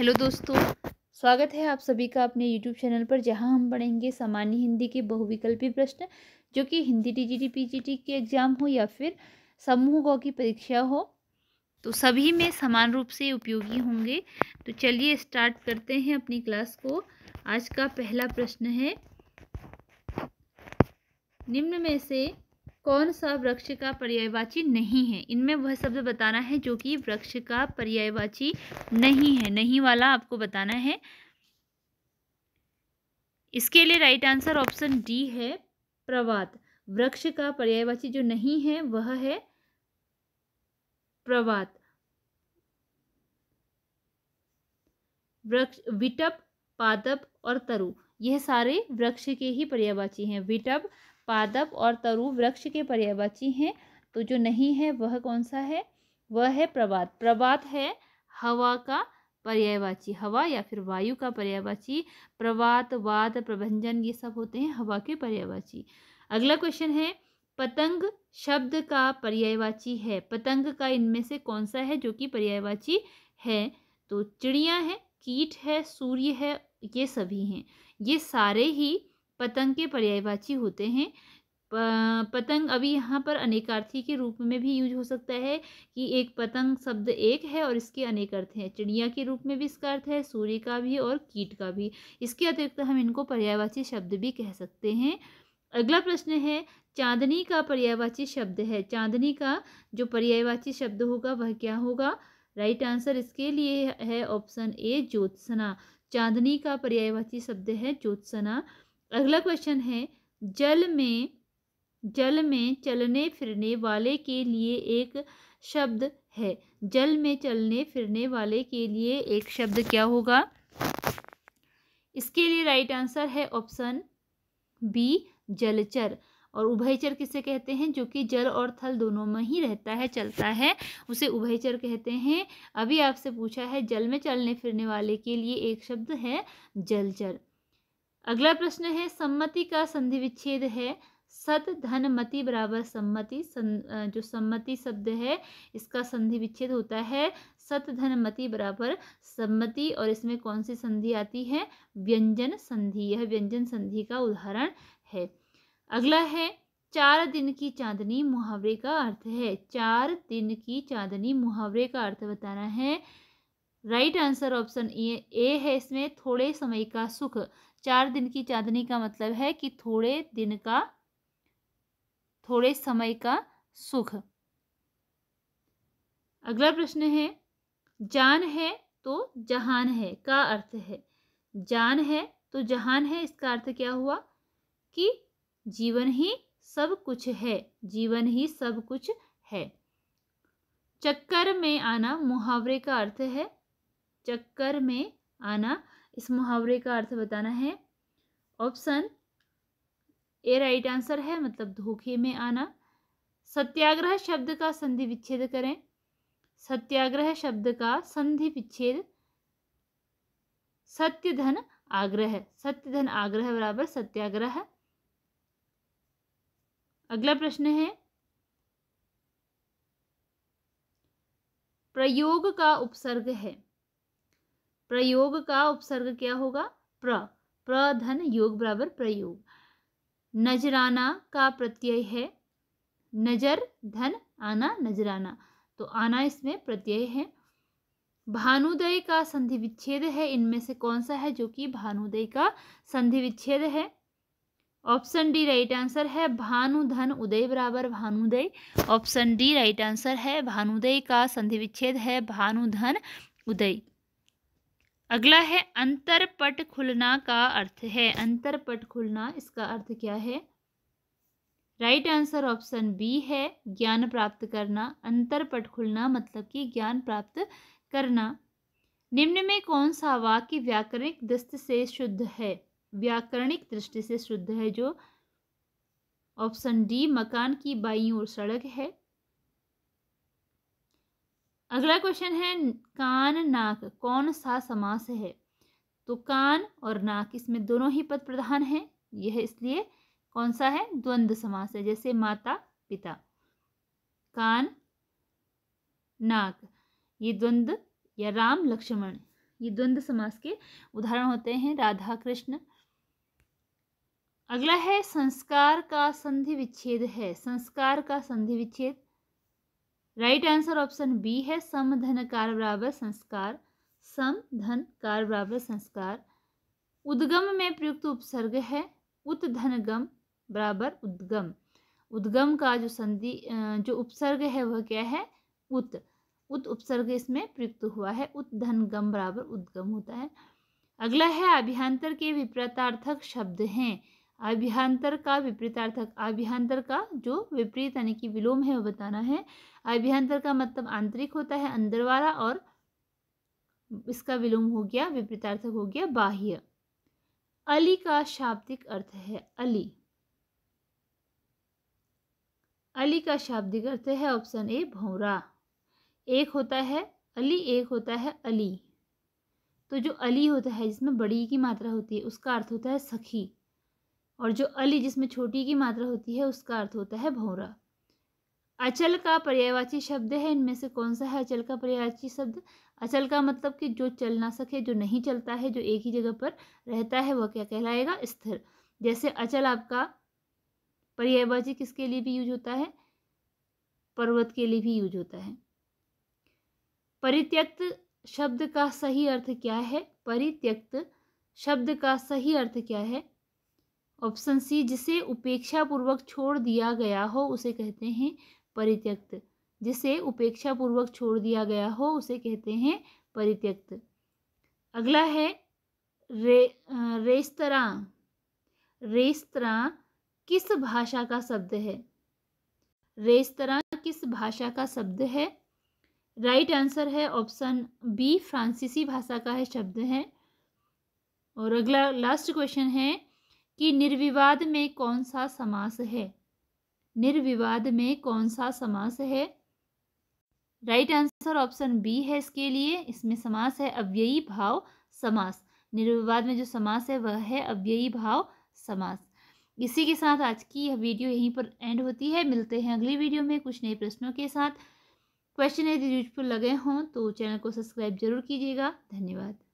hello दोस्तों स्वागत है आप सभी का अपने यूट्यूब चैनल पर जहां हम पढ़ेंगे सामान्य हिंदी के बहुविकल्पी प्रश्न जो कि हिंदी टीजीटी पीजीटी के एग्ज़ाम हो या फिर समूह गौ की परीक्षा हो तो सभी में समान रूप से उपयोगी होंगे तो चलिए स्टार्ट करते हैं अपनी क्लास को आज का पहला प्रश्न है निम्न में से कौन सा वृक्ष का पर्यायवाची नहीं है इनमें वह शब्द बताना है जो कि वृक्ष का पर्यायवाची नहीं है नहीं वाला आपको बताना है इसके लिए राइट आंसर ऑप्शन डी है प्रवात वृक्ष का पर्यायवाची जो नहीं है वह है प्रवात वृक्ष विटप पादप और तरु यह सारे वृक्ष के ही पर्यायवाची हैं विटप पादप और तरु वृक्ष के पर्यायवाची हैं तो जो नहीं है वह कौन सा है वह है प्रवात प्रभात है हवा का पर्यायवाची हवा या फिर वायु का पर्यायवाची प्रवात वाद प्रभंजन ये सब होते हैं हवा के पर्यायवाची अगला क्वेश्चन है पतंग शब्द का पर्यायवाची है पतंग का इनमें से कौन सा है जो कि पर्यायवाची है तो चिड़िया है कीट है सूर्य है ये सभी हैं ये सारे ही पतंग के पर्यायवाची होते हैं पतंग अभी यहाँ पर अनेकार्थी के रूप में भी यूज हो सकता है कि एक पतंग शब्द एक है और इसके अनेक अर्थ हैं चिड़िया के रूप में भी इसका अर्थ है सूर्य का भी और कीट का भी इसके अतिरिक्त हम इनको पर्यायवाची शब्द भी कह सकते हैं अगला प्रश्न है चांदनी का पर्यायवाची शब्द है चांदनी का जो पर्यायवाची शब्द होगा वह क्या होगा राइट आंसर इसके लिए है ऑप्शन ए ज्योत्सना चांदनी का पर्यायवाची शब्द है ज्योत्सना अगला क्वेश्चन है जल में जल में चलने फिरने वाले के लिए एक शब्द है जल में चलने फिरने वाले के लिए एक शब्द क्या होगा इसके लिए राइट आंसर है ऑप्शन बी जलचर और उभयचर किसे कहते हैं जो कि जल और थल दोनों में ही रहता है चलता है उसे उभयचर कहते हैं अभी आपसे पूछा है जल में चलने फिरने वाले के लिए एक शब्द है जलचर अगला प्रश्न है सम्मति का संधि विच्छेद है सत धन मति बराबर सम्मति सं, जो सम्मति शब्द है इसका संधि विच्छेद होता है सत धन मति बराबर सम्मति और इसमें कौन सी संधि आती है व्यंजन संधि यह व्यंजन संधि का उदाहरण है अगला है चार दिन की चांदनी मुहावरे का अर्थ है चार दिन की चांदनी मुहावरे का अर्थ बताना है राइट आंसर ऑप्शन ए है इसमें थोड़े समय का सुख चार दिन की चांदनी का मतलब है कि थोड़े दिन का थोड़े समय का सुख अगला प्रश्न है जान है तो जहान है का अर्थ है जान है तो जहान है इसका अर्थ क्या हुआ कि जीवन ही सब कुछ है जीवन ही सब कुछ है चक्कर में आना मुहावरे का अर्थ है चक्कर में आना इस मुहावरे का अर्थ बताना है ऑप्शन ए राइट आंसर है मतलब धोखे में आना सत्याग्रह शब्द का संधि विच्छेद करें सत्याग्रह शब्द का संधि विच्छेद सत्य धन आग्रह सत्य धन आग्रह बराबर सत्याग्रह अगला प्रश्न है प्रयोग का उपसर्ग है प्रयोग का उपसर्ग क्या होगा प्र प्रधन योग बराबर प्रयोग नजराना का प्रत्यय है नजर धन आना नजराना तो आना इसमें प्रत्यय है भानुदय का संधि विच्छेद है इनमें से कौन सा है जो कि भानुदय का संधि विच्छेद है ऑप्शन डी राइट आंसर है भानुधन उदय बराबर भानुदय ऑप्शन डी राइट आंसर है भानुदय का संधि विच्छेद है भानुधन उदय अगला है अंतरपट खुलना का अर्थ है अंतरपट खुलना इसका अर्थ क्या है राइट आंसर ऑप्शन बी है ज्ञान प्राप्त करना अंतरपट खुलना मतलब कि ज्ञान प्राप्त करना निम्न में कौन सा वाक्य व्याकरणिक दृष्टि से शुद्ध है व्याकरणिक दृष्टि से शुद्ध है जो ऑप्शन डी मकान की बाई और सड़क है अगला क्वेश्चन है कान नाक कौन सा समास है तो कान और नाक इसमें दोनों ही पद प्रधान हैं यह इसलिए कौन सा है द्वंद्व समास है जैसे माता पिता कान नाक ये द्वंद्व या राम लक्ष्मण ये द्वंद्व समास के उदाहरण होते हैं राधा कृष्ण अगला है संस्कार का संधि विच्छेद है संस्कार का संधि विच्छेद राइट आंसर ऑप्शन बी है समधन कार बराबर संस्कार समधन कार बराबर संस्कार उद्गम में प्रयुक्त उपसर्ग है उत उत्धनगम बराबर उद्गम उद्गम का जो संधि जो उपसर्ग है वह क्या है उत उत उपसर्ग इसमें प्रयुक्त हुआ है उत उत्धनगम बराबर उद्गम होता है अगला है अभियांतर के विप्रतार्थक शब्द हैं अभ्यंतर का विपरीतार्थक अभ्यंतर का जो विपरीत यानी कि विलोम है वो बताना है अभ्यंतर का मतलब आंतरिक होता है अंदर वाला और इसका विलोम हो गया विपरीतार्थक हो गया बाह्य अली का शाब्दिक अर्थ है अली अली का शाब्दिक अर्थ है ऑप्शन ए भौरा एक होता है अली एक होता है अली तो जो अली होता है जिसमें बड़ी की मात्रा होती है उसका अर्थ होता है सखी और जो अली जिसमें छोटी की मात्रा होती है उसका अर्थ होता है भौरा अचल का पर्यायवाची शब्द है इनमें से कौन सा है अचल का पर्यायवाची शब्द अचल का मतलब कि जो चल ना सके जो नहीं चलता है जो एक ही जगह पर रहता है वह क्या कहलाएगा स्थिर जैसे अचल आपका पर्यायवाची किसके लिए भी यूज होता है पर्वत के लिए भी यूज होता है परित्यक्त शब्द का सही अर्थ क्या है परित्यक्त शब्द का सही अर्थ क्या है ऑप्शन सी जिसे उपेक्षापूर्वक छोड़ दिया गया हो उसे कहते हैं परित्यक्त जिसे उपेक्षापूर्वक छोड़ दिया गया हो उसे कहते हैं परित्यक्त अगला है रे रेस्तरा रेस्तरा किस भाषा का शब्द है रेस्तरा किस भाषा का शब्द है राइट right आंसर है ऑप्शन बी फ्रांसीसी भाषा का है शब्द है और अगला लास्ट क्वेश्चन है कि निर्विवाद में कौन सा समास है निर्विवाद में कौन सा समास है राइट आंसर ऑप्शन बी है इसके लिए इसमें समास है अव्ययी भाव समास निर्विवाद में जो समास है वह है अव्ययी भाव समास इसी के साथ आज की यह वीडियो यहीं पर एंड होती है मिलते हैं अगली वीडियो में कुछ नए प्रश्नों के साथ क्वेश्चन यदि यूजफुल लगे हों तो चैनल को सब्सक्राइब जरूर कीजिएगा धन्यवाद